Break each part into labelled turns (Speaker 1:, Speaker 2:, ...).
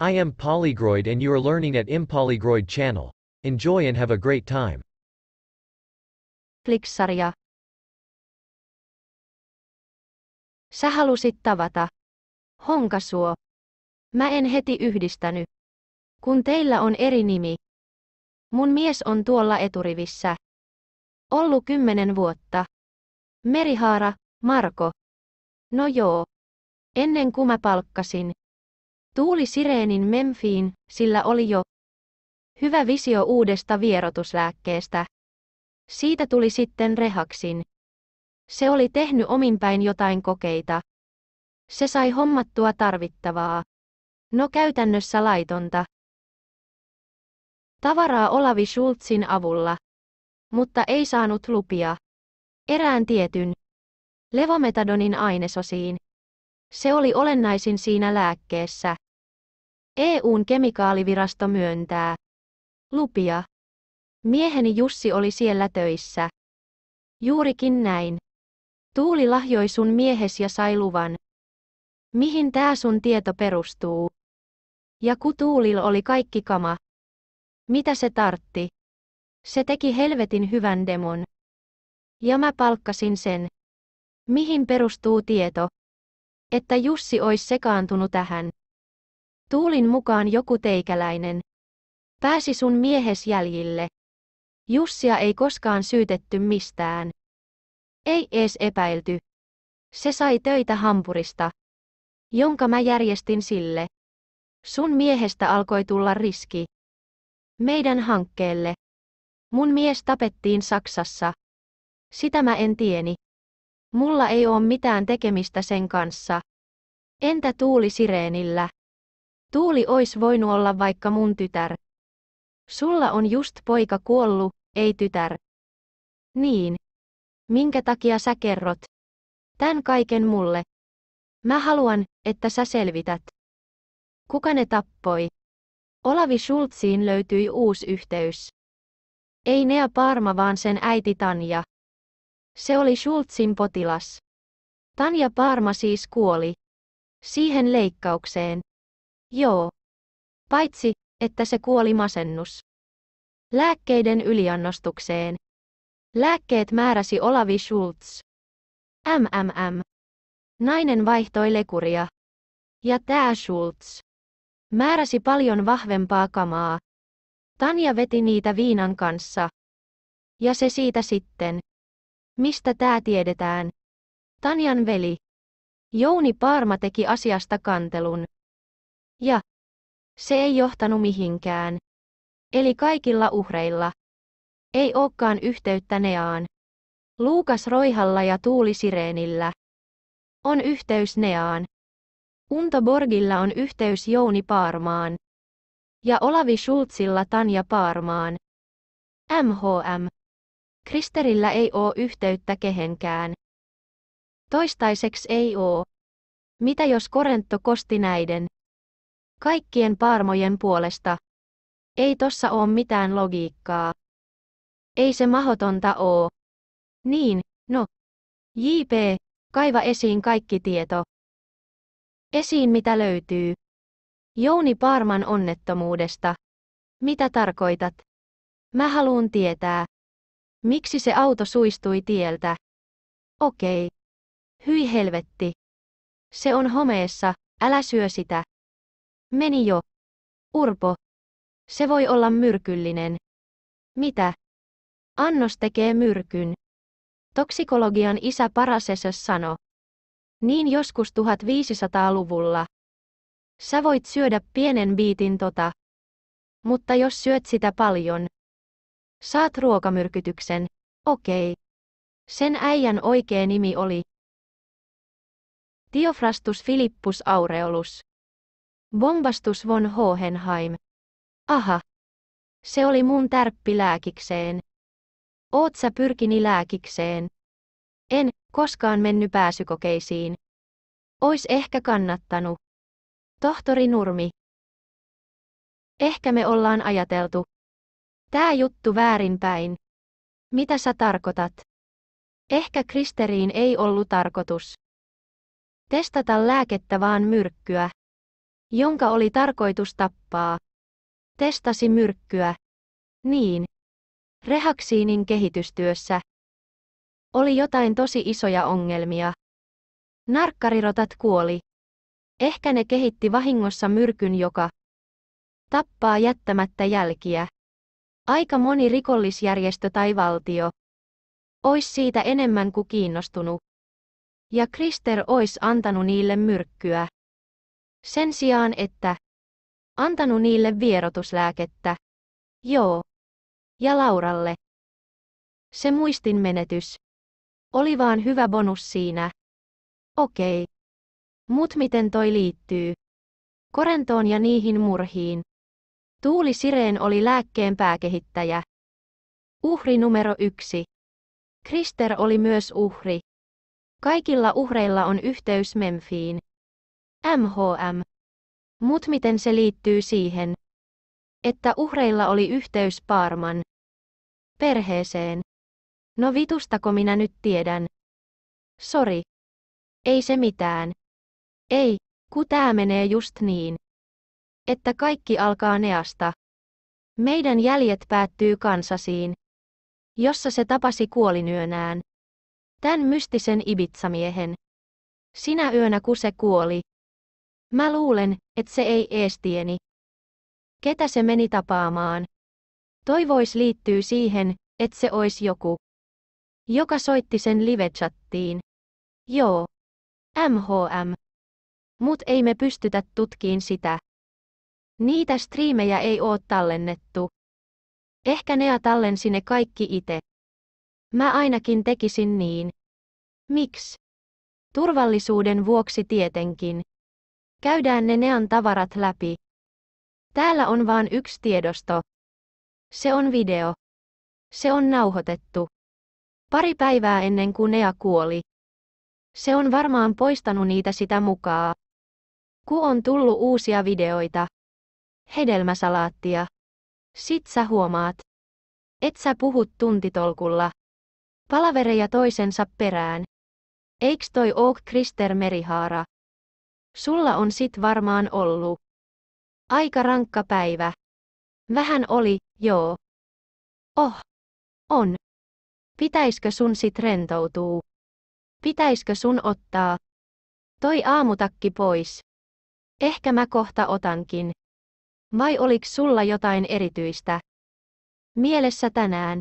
Speaker 1: I am Polygroid and you are learning at Impolygroid channel. Enjoy and have a great time. Flixaria. Sä halusit tavata. Honkasuo. Mä en heti yhdistäny. Kun teillä on eri nimi. Mun mies on tuolla eturivissä. Ollu kymmenen vuotta. Merihaara, Marko. No joo. Ennen kuin mä palkkasin. Tuuli sireenin Memfiin, sillä oli jo hyvä visio uudesta vierotuslääkkeestä. Siitä tuli sitten rehaksin. Se oli tehnyt ominpäin jotain kokeita. Se sai hommattua tarvittavaa. No käytännössä laitonta. Tavaraa Olavi Schultzin avulla. Mutta ei saanut lupia. Erään tietyn. Levometadonin ainesosiin. Se oli olennaisin siinä lääkkeessä. EUn kemikaalivirasto myöntää. Lupia. Mieheni Jussi oli siellä töissä. Juurikin näin. Tuuli lahjoi sun miehes ja sai luvan. Mihin tää sun tieto perustuu? Ja ku Tuulil oli kaikki kama. Mitä se tartti? Se teki helvetin hyvän demon. Ja mä palkkasin sen. Mihin perustuu tieto? että Jussi ois sekaantunut tähän. Tuulin mukaan joku teikäläinen. Pääsi sun miehes jäljille. Jussia ei koskaan syytetty mistään. Ei ees epäilty. Se sai töitä Hampurista, jonka mä järjestin sille. Sun miehestä alkoi tulla riski. Meidän hankkeelle. Mun mies tapettiin Saksassa. Sitä mä en tieni. Mulla ei oo mitään tekemistä sen kanssa. Entä Tuuli Sireenillä? Tuuli ois voinut olla vaikka mun tytär. Sulla on just poika kuollu, ei tytär. Niin. Minkä takia sä kerrot? Tän kaiken mulle. Mä haluan, että sä selvität. Kuka ne tappoi? Olavi Schultziin löytyi uusi yhteys. Ei Nea Parma vaan sen äiti Tanja. Se oli Schultzin potilas. Tanja Parma siis kuoli. Siihen leikkaukseen. Joo. Paitsi, että se kuoli masennus. Lääkkeiden yliannostukseen. Lääkkeet määräsi Olavi Schultz. MMM. Nainen vaihtoi lekuria. Ja tää Schultz. Määräsi paljon vahvempaa kamaa. Tanja veti niitä viinan kanssa. Ja se siitä sitten. Mistä tää tiedetään? Tanjan veli. Jouni Paarma teki asiasta kantelun. Ja se ei johtanut mihinkään. Eli kaikilla uhreilla. Ei ookaan yhteyttä Neaan. Luukas Roihalla ja Tuuli Sireenillä. On yhteys Neaan. Unto Borgilla on yhteys Jouni Paarmaan. Ja Olavi Schultzilla Tanja Paarmaan. MHM Kristerillä ei oo yhteyttä kehenkään. Toistaiseksi ei oo. Mitä jos Korentto kosti näiden? Kaikkien paarmojen puolesta. Ei tossa oo mitään logiikkaa. Ei se mahotonta oo. Niin, no. JP, kaiva esiin kaikki tieto. Esiin mitä löytyy. Jouni Paarman onnettomuudesta. Mitä tarkoitat? Mä haluun tietää. Miksi se auto suistui tieltä? Okei. Hyi helvetti. Se on homeessa, älä syö sitä. Meni jo. Urpo. Se voi olla myrkyllinen. Mitä? Annos tekee myrkyn. Toksikologian isä Paraseses sanoi. Niin joskus 1500-luvulla. Sä voit syödä pienen biitin tota. Mutta jos syöt sitä paljon, Saat ruokamyrkytyksen, okei. Okay. Sen äijän oikea nimi oli Tiofrastus Filippus aureolus. Bombastus von Hohenheim. Aha. Se oli mun tärppi lääkikseen. Oot sä pyrkini lääkikseen? En koskaan menny pääsykokeisiin. Ois ehkä kannattanut. Tohtori Nurmi. Ehkä me ollaan ajateltu, Tää juttu väärinpäin. Mitä sä tarkoitat? Ehkä kristeriin ei ollut tarkoitus. Testata lääkettä vaan myrkkyä, jonka oli tarkoitus tappaa. Testasi myrkkyä. Niin. Rehaksiinin kehitystyössä oli jotain tosi isoja ongelmia. Narkkarirotat kuoli. Ehkä ne kehitti vahingossa myrkyn, joka tappaa jättämättä jälkiä. Aika moni rikollisjärjestö tai valtio. Ois siitä enemmän kuin kiinnostunut. Ja Krister ois antanut niille myrkkyä. Sen sijaan, että antanut niille vierotuslääkettä. Joo. Ja Lauralle. Se muistin menetys. Oli vaan hyvä bonus siinä. Okei. Mut miten toi liittyy? Korentoon ja niihin murhiin. Tuuli Sireen oli lääkkeen pääkehittäjä. Uhri numero yksi. Krister oli myös uhri. Kaikilla uhreilla on yhteys Memfiin. MHM. Mut miten se liittyy siihen, että uhreilla oli yhteys Paarman perheeseen? No vitustako minä nyt tiedän? Sori. Ei se mitään. Ei, ku tää menee just niin että kaikki alkaa Neasta. Meidän jäljet päättyy kansasiin, jossa se tapasi kuolinyönään. Tän mystisen ibitsamiehen. Sinä yönä kun se kuoli. Mä luulen, että se ei eestieni. Ketä se meni tapaamaan? Toivois liittyy siihen, että se ois joku, joka soitti sen livechattiin. Joo. MHM. Mut ei me pystytä tutkiin sitä. Niitä striimejä ei oo tallennettu. Ehkä Nea tallensi ne kaikki itse. Mä ainakin tekisin niin. Miksi? Turvallisuuden vuoksi tietenkin. Käydään ne Nean tavarat läpi. Täällä on vaan yksi tiedosto. Se on video. Se on nauhoitettu. Pari päivää ennen kuin Nea kuoli. Se on varmaan poistanut niitä sitä mukaan. Ku on tullut uusia videoita hedelmäsalaattia. Sit sä huomaat. Et sä puhut tuntitolkulla. Palavereja toisensa perään. Eiks toi ook Krister Merihaara? Sulla on sit varmaan ollut. Aika rankka päivä. Vähän oli, joo. Oh. On. Pitäiskö sun sit rentoutuu? Pitäiskö sun ottaa? Toi aamutakki pois. Ehkä mä kohta otankin. Vai oliks sulla jotain erityistä? Mielessä tänään.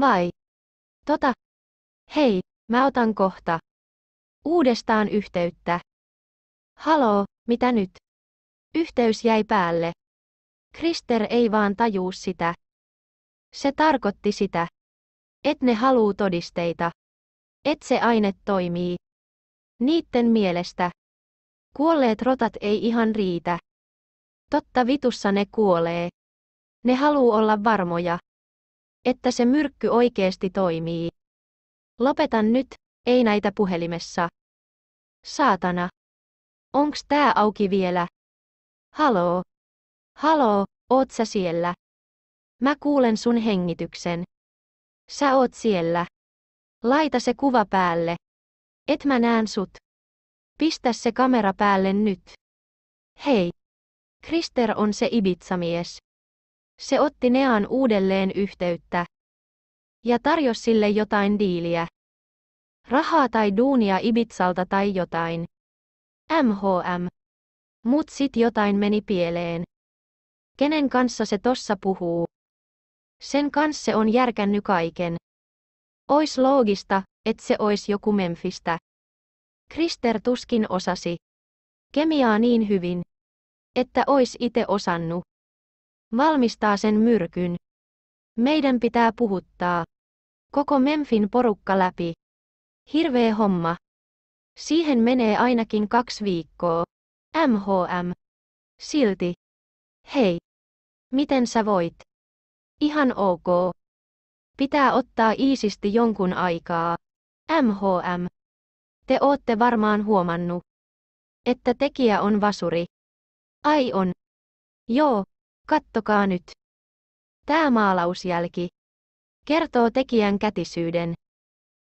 Speaker 1: Vai? Tota. Hei, mä otan kohta. Uudestaan yhteyttä. Haloo, mitä nyt? Yhteys jäi päälle. Krister ei vaan tajuu sitä. Se tarkoitti sitä. Et ne haluu todisteita. Et se aine toimii. Niitten mielestä. Kuolleet rotat ei ihan riitä. Totta vitussa ne kuolee. Ne haluu olla varmoja, että se myrkky oikeesti toimii. Lopetan nyt, ei näitä puhelimessa. Saatana. Onks tää auki vielä? Haloo. Haloo, oot sä siellä? Mä kuulen sun hengityksen. Sä oot siellä. Laita se kuva päälle. Et mä näen sut. Pistä se kamera päälle nyt. Hei. Krister on se Ibitsamies. Se otti Nean uudelleen yhteyttä ja tarjosi sille jotain diiliä. Rahaa tai duunia Ibitsalta tai jotain. MHM. Mut sit jotain meni pieleen. Kenen kanssa se tossa puhuu? Sen kanssa se on järkänny kaiken. Ois loogista, et se ois joku Memfistä. Krister tuskin osasi. Kemiaa niin hyvin että ois itse osannu. Valmistaa sen myrkyn. Meidän pitää puhuttaa. Koko Memfin porukka läpi. Hirveä homma. Siihen menee ainakin kaksi viikkoa. MHM. Silti. Hei. Miten sä voit? Ihan ok. Pitää ottaa iisisti jonkun aikaa. MHM. Te ootte varmaan huomannut, että tekijä on vasuri. Ai on. Joo, kattokaa nyt. Tämä maalausjälki kertoo tekijän kätisyyden.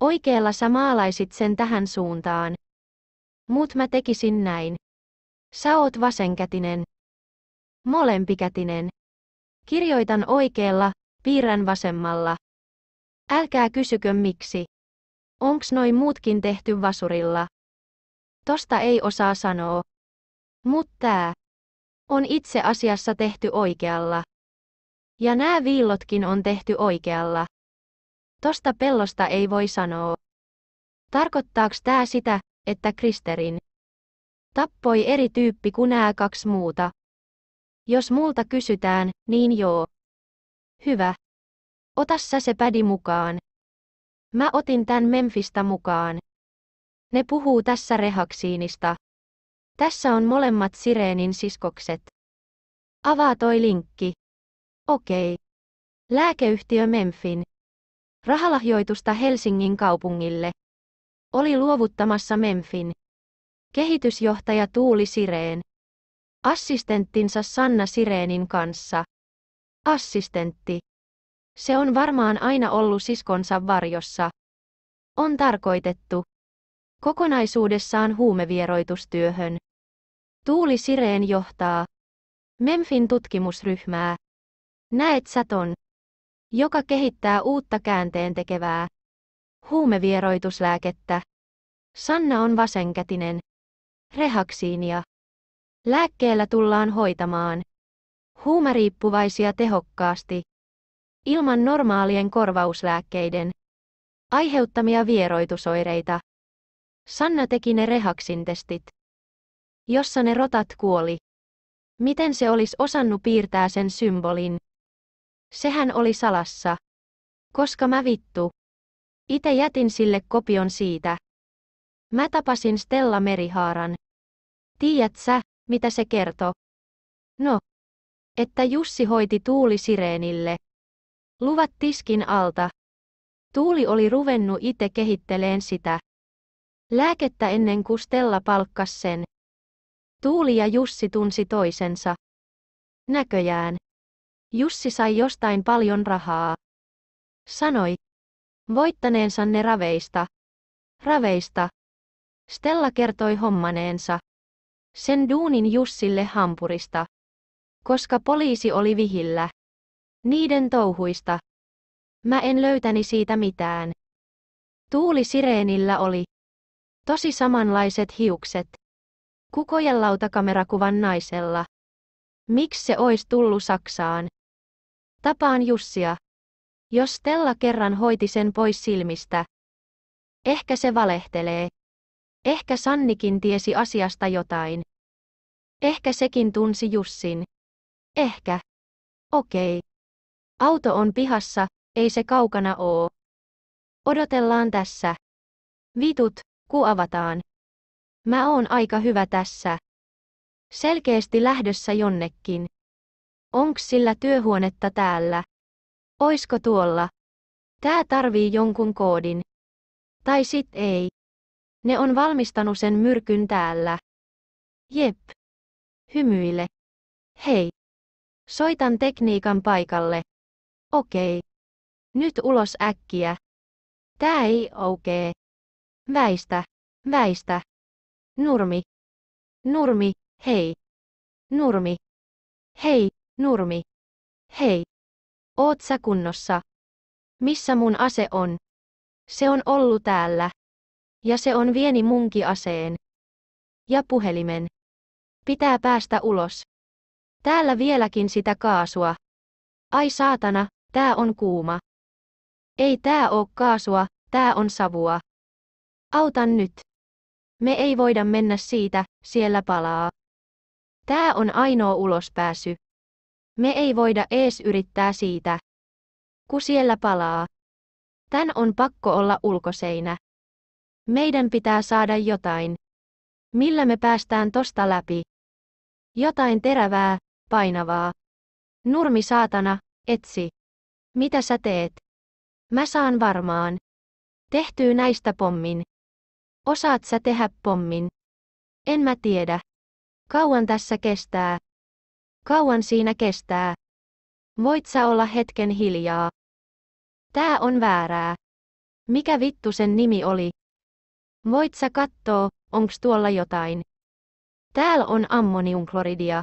Speaker 1: Oikeella sä maalaisit sen tähän suuntaan. Mut mä tekisin näin. Sä oot vasenkätinen. Molempikätinen. Kirjoitan oikealla, piirrän vasemmalla. Älkää kysykö miksi. Onks noi muutkin tehty vasurilla? Tosta ei osaa sanoa. Mut tää on itse asiassa tehty oikealla. Ja nämä viillotkin on tehty oikealla. Tosta pellosta ei voi sanoa. Tarkoittaako tämä sitä, että Kristerin tappoi eri tyyppi kuin nämä kaksi muuta? Jos multa kysytään, niin joo. Hyvä. Ota sä se pädi mukaan. Mä otin tän Memfistä mukaan. Ne puhuu tässä rehaksiinista. Tässä on molemmat Sireenin siskokset. Avaa toi linkki. Okei. Okay. Lääkeyhtiö Memfin. Rahalahjoitusta Helsingin kaupungille. Oli luovuttamassa Memfin. Kehitysjohtaja Tuuli Sireen. Assistenttinsa Sanna Sireenin kanssa. Assistentti. Se on varmaan aina ollut siskonsa varjossa. On tarkoitettu kokonaisuudessaan huumevieroitustyöhön. Tuuli Sireen johtaa MEMFin tutkimusryhmää. Näet Saton, joka kehittää uutta käänteen tekevää huumevieroituslääkettä. Sanna on vasenkätinen. Rehaksiinia. Lääkkeellä tullaan hoitamaan huumeriippuvaisia tehokkaasti ilman normaalien korvauslääkkeiden aiheuttamia vieroitusoireita. Sanna teki ne rehaksin testit. Jossa ne rotat kuoli. Miten se olisi osannut piirtää sen symbolin? Sehän oli salassa. Koska mä vittu. Itse jätin sille kopion siitä. Mä tapasin Stella Merihaaran. Tiedät sä, mitä se kertoi? No. Että Jussi hoiti Tuuli Sireenille. Luvat tiskin alta. Tuuli oli ruvennut itse kehitteleen sitä. Lääkettä ennen kuin Stella palkkas sen. Tuuli ja Jussi tunsi toisensa. Näköjään. Jussi sai jostain paljon rahaa. Sanoi. Voittaneensa ne raveista. Raveista. Stella kertoi hommaneensa. Sen duunin Jussille hampurista. Koska poliisi oli vihillä. Niiden touhuista. Mä en löytäni siitä mitään. Tuuli sireenillä oli. Tosi samanlaiset hiukset. Kukojen lautakamerakuvan naisella. Miksi se ois tullu Saksaan? Tapaan Jussia. Jos Stella kerran hoiti sen pois silmistä. Ehkä se valehtelee. Ehkä Sannikin tiesi asiasta jotain. Ehkä sekin tunsi Jussin. Ehkä. Okei. Auto on pihassa, ei se kaukana oo. Odotellaan tässä. Vitut avataan. Mä oon aika hyvä tässä. Selkeesti lähdössä jonnekin. Onks sillä työhuonetta täällä? Oisko tuolla? Tää tarvii jonkun koodin. Tai sit ei. Ne on valmistanut sen myrkyn täällä. Jep. Hymyile. Hei. Soitan tekniikan paikalle. Okei. Nyt ulos äkkiä. Tää ei aukee. Väistä, väistä. Nurmi. Nurmi, hei. Nurmi. Hei, Nurmi. Hei. Oot sä kunnossa? Missä mun ase on? Se on ollut täällä. Ja se on vieni munki aseen. Ja puhelimen. Pitää päästä ulos. Täällä vieläkin sitä kaasua. Ai saatana, tää on kuuma. Ei tää oo kaasua, tää on savua. Auta nyt. Me ei voida mennä siitä, siellä palaa. Tää on ainoa ulospääsy. Me ei voida ees yrittää siitä. Ku siellä palaa. Tän on pakko olla ulkoseinä. Meidän pitää saada jotain. Millä me päästään tosta läpi? Jotain terävää, painavaa. Nurmi saatana, etsi. Mitä sä teet? Mä saan varmaan. Tehtyy näistä pommin. Osaat sä tehdä pommin? En mä tiedä. Kauan tässä kestää. Kauan siinä kestää. Voit sä olla hetken hiljaa. Tää on väärää. Mikä vittu sen nimi oli? Voit sä kattoo, onks tuolla jotain? Täällä on ammoniumkloridia.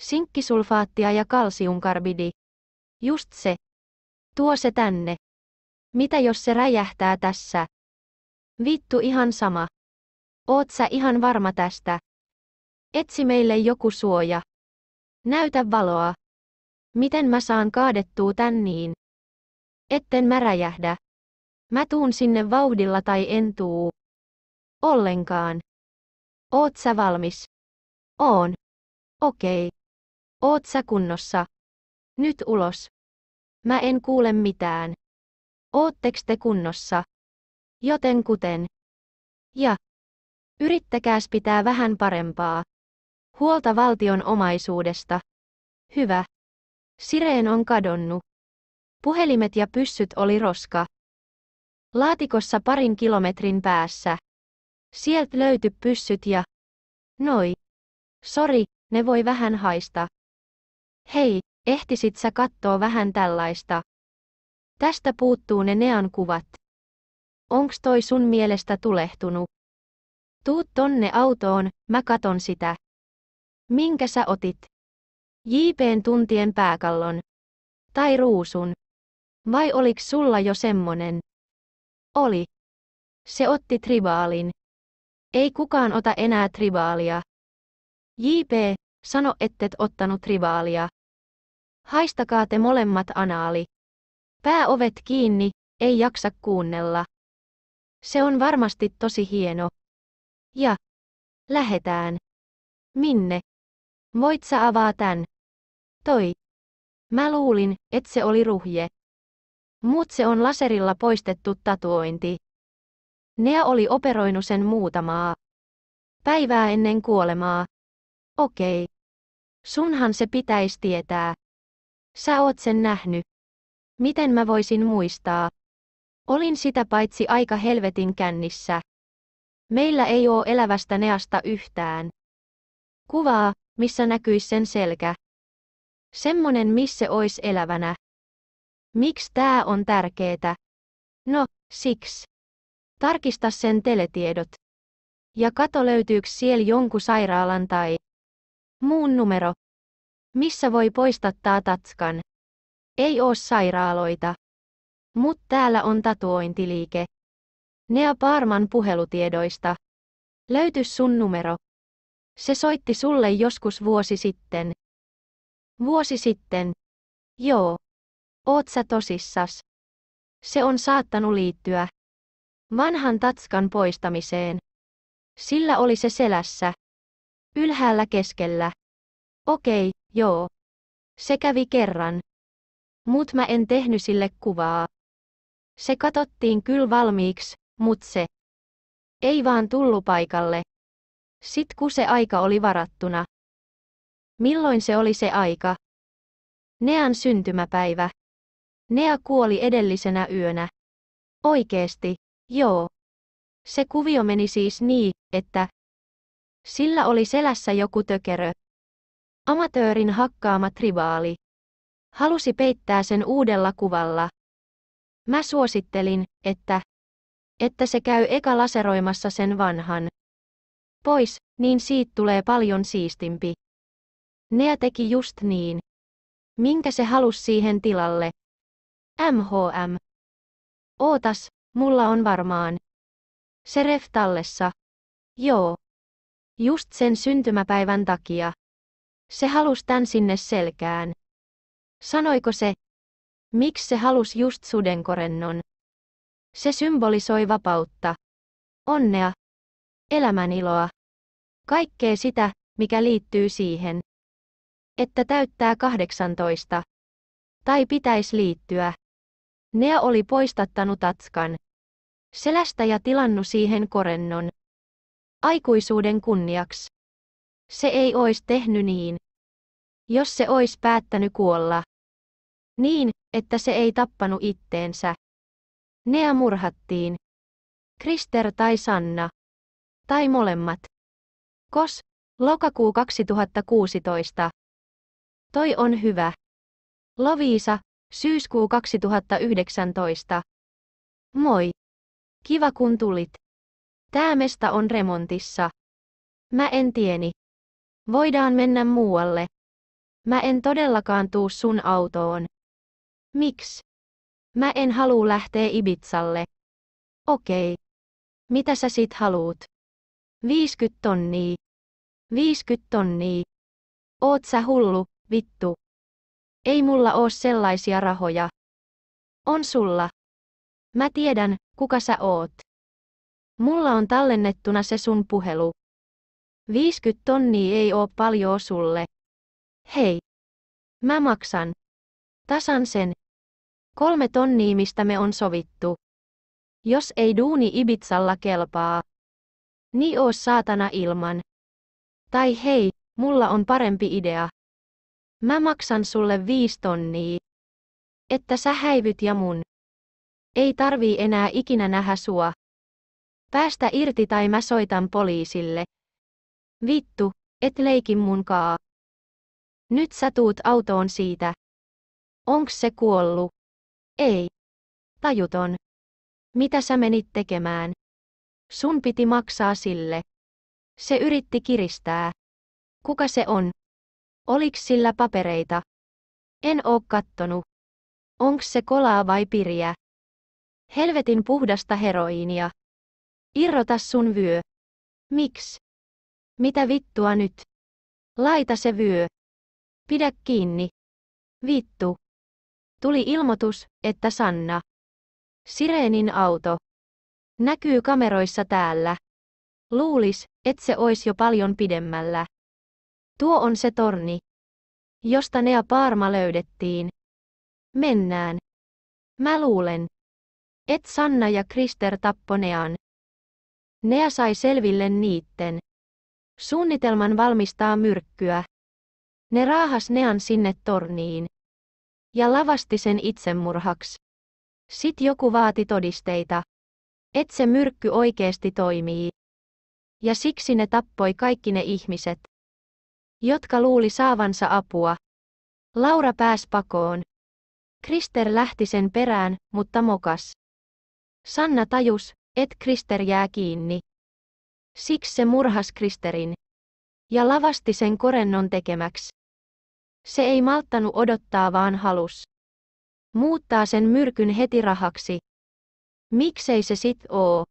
Speaker 1: Sinkkisulfaattia ja kalsiumkarbidi. Just se. Tuo se tänne. Mitä jos se räjähtää tässä? Vittu ihan sama. Oot sä ihan varma tästä? Etsi meille joku suoja. Näytä valoa. Miten mä saan kaadettua tän niin? Etten mä räjähdä. Mä tuun sinne vauhdilla tai en tuu. Ollenkaan. Oot sä valmis? Oon. Okei. Oot sä kunnossa? Nyt ulos. Mä en kuule mitään. Ootteks te kunnossa? Joten kuten Ja. Yrittäkääs pitää vähän parempaa. Huolta valtion omaisuudesta. Hyvä. Sireen on kadonnut. Puhelimet ja pyssyt oli roska. Laatikossa parin kilometrin päässä. Sielt löyty pyssyt ja... Noi. Sori, ne voi vähän haista. Hei, ehtisit sä kattoo vähän tällaista. Tästä puuttuu ne neankuvat. Onks toi sun mielestä tulehtunut? Tuu tonne autoon, mä katon sitä. Minkä sä otit? JPn tuntien pääkallon. Tai ruusun. Vai oliks sulla jo semmonen? Oli. Se otti tribaalin. Ei kukaan ota enää tribaalia. JP, sano ettet ottanut tribaalia. Haistakaa te molemmat anaali. Pääovet kiinni, ei jaksa kuunnella. Se on varmasti tosi hieno. Ja. Lähetään. Minne? Voit sä avaa tän. Toi. Mä luulin, että se oli ruhje. Mut se on laserilla poistettu tatuointi. Nea oli operoinut sen muutamaa. Päivää ennen kuolemaa. Okei. Okay. Sunhan se pitäisi tietää. Sä oot sen nähnyt. Miten mä voisin muistaa? Olin sitä paitsi aika helvetin kännissä. Meillä ei oo elävästä neasta yhtään. Kuvaa, missä näkyis sen selkä. Semmonen missä ois elävänä. Miksi tää on tärkeetä? No, siksi. Tarkista sen teletiedot. Ja kato löytyykö siellä jonkun sairaalan tai muun numero. Missä voi poistattaa tatskan? Ei oo sairaaloita. Mut täällä on tatuointiliike. Nea Parman puhelutiedoista. Löytys sun numero. Se soitti sulle joskus vuosi sitten. Vuosi sitten. Joo. Oot sä tosissas. Se on saattanut liittyä. Vanhan tatskan poistamiseen. Sillä oli se selässä. Ylhäällä keskellä. Okei, joo. Se kävi kerran. Mut mä en tehny sille kuvaa. Se katottiin kyl valmiiksi, mut se ei vaan tullu paikalle. Sit ku se aika oli varattuna. Milloin se oli se aika? Nean syntymäpäivä. Nea kuoli edellisenä yönä. Oikeesti, joo. Se kuvio meni siis niin, että sillä oli selässä joku tökerö. Amatöörin hakkaama tribaali. Halusi peittää sen uudella kuvalla. Mä suosittelin, että, että se käy eka laseroimassa sen vanhan pois, niin siitä tulee paljon siistimpi. Nea teki just niin. Minkä se halusi siihen tilalle? MHM. Ootas, mulla on varmaan. Se ref tallessa. Joo. Just sen syntymäpäivän takia. Se halusi tän sinne selkään. Sanoiko se, Miksi se halusi just sudenkorennon? Se symbolisoi vapautta, onnea, elämän iloa, kaikkea sitä, mikä liittyy siihen, että täyttää 18 tai pitäisi liittyä. Nea oli poistattanut atskan selästä ja tilannu siihen korennon. Aikuisuuden kunniaksi. Se ei ois tehnyt niin, jos se ois päättänyt kuolla. Niin, että se ei tappanut itteensä. Nea murhattiin. Krister tai Sanna. Tai molemmat. Kos, lokakuu 2016. Toi on hyvä. Loviisa, syyskuu 2019. Moi. Kiva kun tulit. Tää mesta on remontissa. Mä en tieni. Voidaan mennä muualle. Mä en todellakaan tuu sun autoon. Miksi? Mä en halua lähteä Ibitsalle. Okei. Okay. Mitä sä sit haluut? 50 tonnia. 50 tonnia. Oot sä hullu, vittu. Ei mulla oo sellaisia rahoja. On sulla. Mä tiedän, kuka sä oot. Mulla on tallennettuna se sun puhelu. 50 tonnia ei oo paljon sulle. Hei. Mä maksan. Tasan sen, Kolme tonnia mistä me on sovittu. Jos ei duuni Ibitsalla kelpaa. Niin oo saatana ilman. Tai hei, mulla on parempi idea. Mä maksan sulle viisi tonnia. Että sä häivyt ja mun. Ei tarvii enää ikinä nähä sua. Päästä irti tai mä soitan poliisille. Vittu, et leikin munkaa. Nyt sä tuut autoon siitä. Onks se kuollut? Ei. Tajuton. Mitä sä menit tekemään? Sun piti maksaa sille. Se yritti kiristää. Kuka se on? Oliks sillä papereita? En oo kattonut. Onks se kolaa vai piriä? Helvetin puhdasta heroiinia. Irrota sun vyö. Miks? Mitä vittua nyt? Laita se vyö. Pidä kiinni. Vittu. Tuli ilmoitus, että Sanna. Sireenin auto. Näkyy kameroissa täällä. Luulis, et se ois jo paljon pidemmällä. Tuo on se torni, josta Nea Paarma löydettiin. Mennään. Mä luulen. Et Sanna ja Krister tapponean. Nea sai selville niitten. Suunnitelman valmistaa myrkkyä. Ne raahas Nean sinne torniin ja lavasti sen itsemurhaksi. Sit joku vaati todisteita. Et se myrkky oikeesti toimii. Ja siksi ne tappoi kaikki ne ihmiset, jotka luuli saavansa apua. Laura pääs pakoon. Krister lähti sen perään, mutta mokas. Sanna tajus, et Krister jää kiinni. Siksi se murhas Kristerin. Ja lavasti sen korennon tekemäksi. Se ei malttanut odottaa vaan halus. Muuttaa sen myrkyn heti rahaksi. Miksei se sit oo?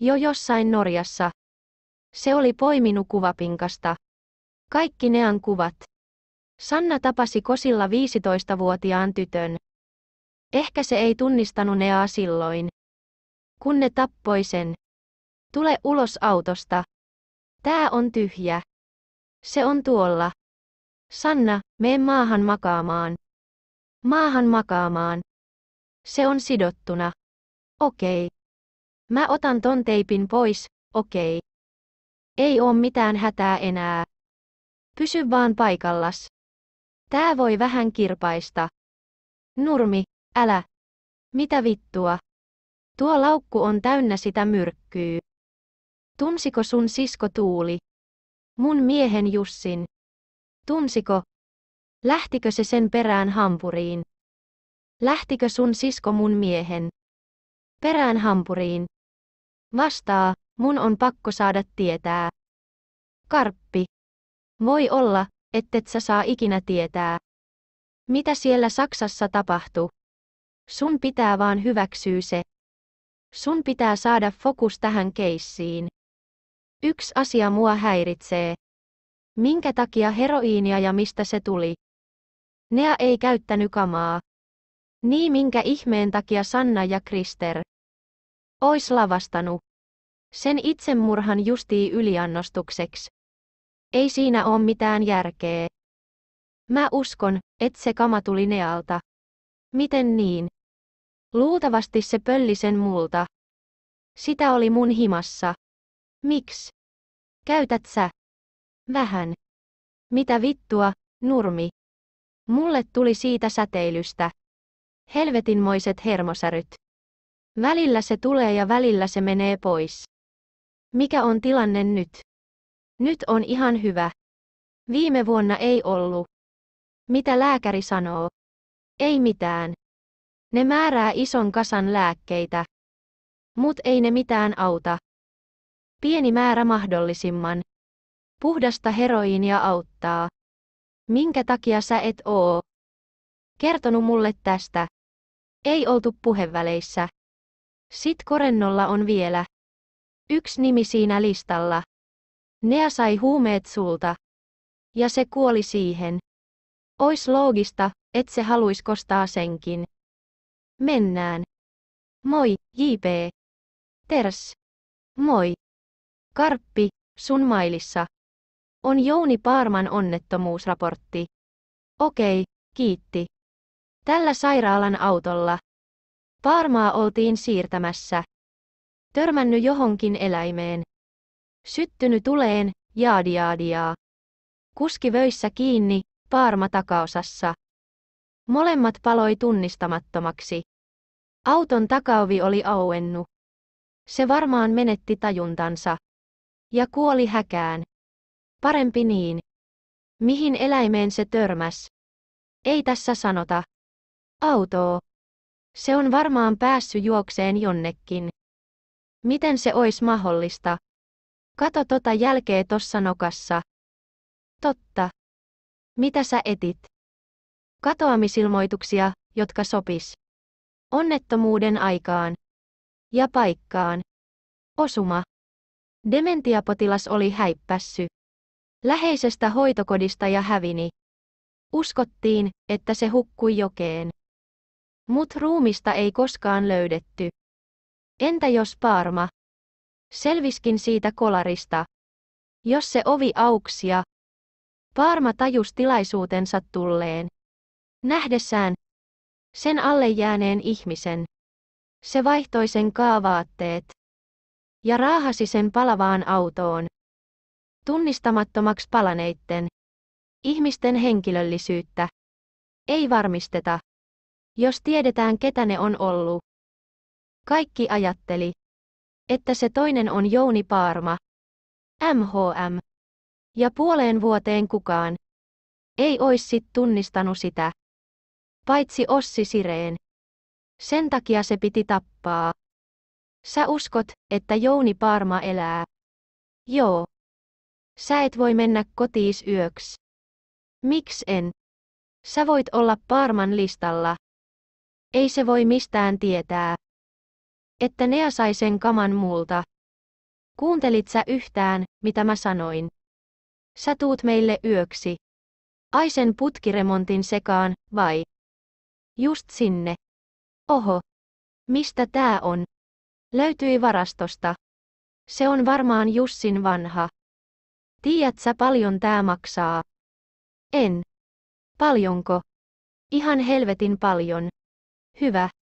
Speaker 1: Jo jossain Norjassa. Se oli poiminut kuvapinkasta. Kaikki nean kuvat. Sanna tapasi kosilla 15-vuotiaan tytön. Ehkä se ei tunnistanut Neaa silloin. Kun ne tappoi sen. Tule ulos autosta. Tää on tyhjä. Se on tuolla. Sanna, mene maahan makaamaan. Maahan makaamaan. Se on sidottuna. Okei. Okay. Mä otan ton teipin pois, okei. Okay. Ei oo mitään hätää enää. Pysy vaan paikallas. Tää voi vähän kirpaista. Nurmi, älä. Mitä vittua? Tuo laukku on täynnä sitä myrkkyy. Tunsiko sun sisko Tuuli? Mun miehen Jussin. Tunsiko? Lähtikö se sen perään hampuriin? Lähtikö sun sisko mun miehen? Perään hampuriin. Vastaa, mun on pakko saada tietää. Karppi. Voi olla, ettet sä saa ikinä tietää. Mitä siellä Saksassa tapahtui? Sun pitää vaan hyväksyä se. Sun pitää saada fokus tähän keissiin. Yksi asia mua häiritsee. Minkä takia heroiinia ja mistä se tuli? Nea ei käyttänyt kamaa. Niin minkä ihmeen takia Sanna ja Krister? Ois lavastanut. Sen itsemurhan justii yliannostukseksi. Ei siinä oo mitään järkeä. Mä uskon, et se kama tuli Nealta. Miten niin? Luultavasti se pölli sen multa. Sitä oli mun himassa. Miks? Käytät sä? Vähän. Mitä vittua, nurmi. Mulle tuli siitä säteilystä. Helvetinmoiset hermosäryt. Välillä se tulee ja välillä se menee pois. Mikä on tilanne nyt? Nyt on ihan hyvä. Viime vuonna ei ollut. Mitä lääkäri sanoo? Ei mitään. Ne määrää ison kasan lääkkeitä. Mut ei ne mitään auta. Pieni määrä mahdollisimman. Puhdasta heroiinia auttaa. Minkä takia sä et oo? Kertonut mulle tästä. Ei oltu puheväleissä. Sit korennolla on vielä. Yksi nimi siinä listalla. Nea sai huumeet sulta. Ja se kuoli siihen. Ois loogista, et se haluis kostaa senkin. Mennään. Moi, JP. Ters. Moi. Karppi, sun mailissa on Jouni Paarman onnettomuusraportti. Okei, kiitti. Tällä sairaalan autolla. Paarmaa oltiin siirtämässä. Törmännyt johonkin eläimeen. Syttynyt tuleen, jaadiaadiaa. Kuski vöissä kiinni, Paarma takaosassa. Molemmat paloi tunnistamattomaksi. Auton takaovi oli auennu. Se varmaan menetti tajuntansa. Ja kuoli häkään. Parempi niin. Mihin eläimeen se törmäs? Ei tässä sanota. Autoo. Se on varmaan päässyt juokseen jonnekin. Miten se ois mahdollista? Kato tota jälkeä tossa nokassa. Totta. Mitä sä etit? Katoamisilmoituksia, jotka sopis. Onnettomuuden aikaan. Ja paikkaan. Osuma. Dementiapotilas oli häippässy läheisestä hoitokodista ja hävini. Uskottiin, että se hukkui jokeen. Mut ruumista ei koskaan löydetty. Entä jos Paarma? Selviskin siitä kolarista. Jos se ovi auksia. Paarma tajus tilaisuutensa tulleen. Nähdessään sen alle jääneen ihmisen. Se vaihtoi sen kaavaatteet ja raahasi sen palavaan autoon tunnistamattomaksi palaneitten ihmisten henkilöllisyyttä ei varmisteta, jos tiedetään ketä ne on ollut. Kaikki ajatteli, että se toinen on Jouni Paarma, MHM, ja puoleen vuoteen kukaan ei ois sit tunnistanut sitä, paitsi Ossi Sireen. Sen takia se piti tappaa. Sä uskot, että Jouni Paarma elää. Joo. Sä et voi mennä kotiis yöks. Miks en? Sä voit olla Paarman listalla. Ei se voi mistään tietää. Että Nea sai sen kaman multa. Kuuntelit sä yhtään, mitä mä sanoin? Sä tuut meille yöksi. Aisen putkiremontin sekaan, vai? Just sinne. Oho. Mistä tää on? Löytyi varastosta. Se on varmaan Jussin vanha. Tiedät sä paljon tää maksaa? En. Paljonko? Ihan helvetin paljon. Hyvä.